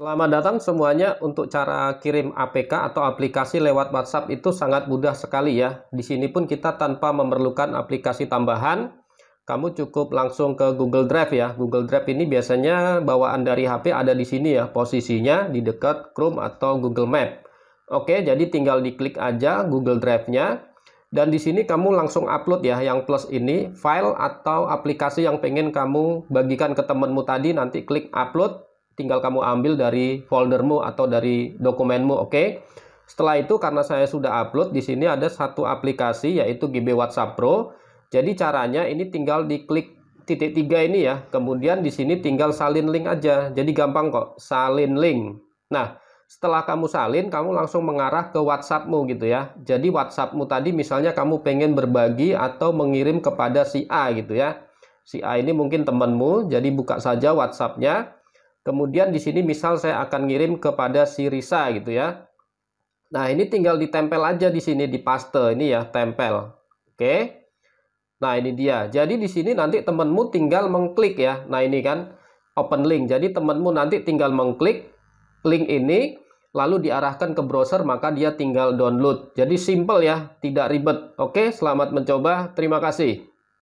Selamat datang semuanya untuk cara kirim APK atau aplikasi lewat WhatsApp itu sangat mudah sekali ya. Di sini pun kita tanpa memerlukan aplikasi tambahan, kamu cukup langsung ke Google Drive ya. Google Drive ini biasanya bawaan dari HP ada di sini ya, posisinya di dekat Chrome atau Google Map. Oke, jadi tinggal diklik aja Google Drive-nya. Dan di sini kamu langsung upload ya yang plus ini, file atau aplikasi yang pengen kamu bagikan ke temenmu tadi, nanti klik upload, tinggal kamu ambil dari foldermu atau dari dokumenmu, oke? Okay? Setelah itu karena saya sudah upload di sini ada satu aplikasi yaitu GB WhatsApp Pro. Jadi caranya ini tinggal diklik titik tiga ini ya. Kemudian di sini tinggal salin link aja. Jadi gampang kok, salin link. Nah, setelah kamu salin, kamu langsung mengarah ke WhatsAppmu gitu ya. Jadi WhatsAppmu tadi misalnya kamu pengen berbagi atau mengirim kepada si A gitu ya. Si A ini mungkin temanmu, jadi buka saja WhatsAppnya. Kemudian di sini misal saya akan ngirim kepada si Risa gitu ya. Nah, ini tinggal ditempel aja di sini di paste ini ya, tempel. Oke. Nah, ini dia. Jadi di sini nanti temenmu tinggal mengklik ya. Nah, ini kan open link. Jadi temenmu nanti tinggal mengklik link ini lalu diarahkan ke browser maka dia tinggal download. Jadi simple ya, tidak ribet. Oke, selamat mencoba. Terima kasih.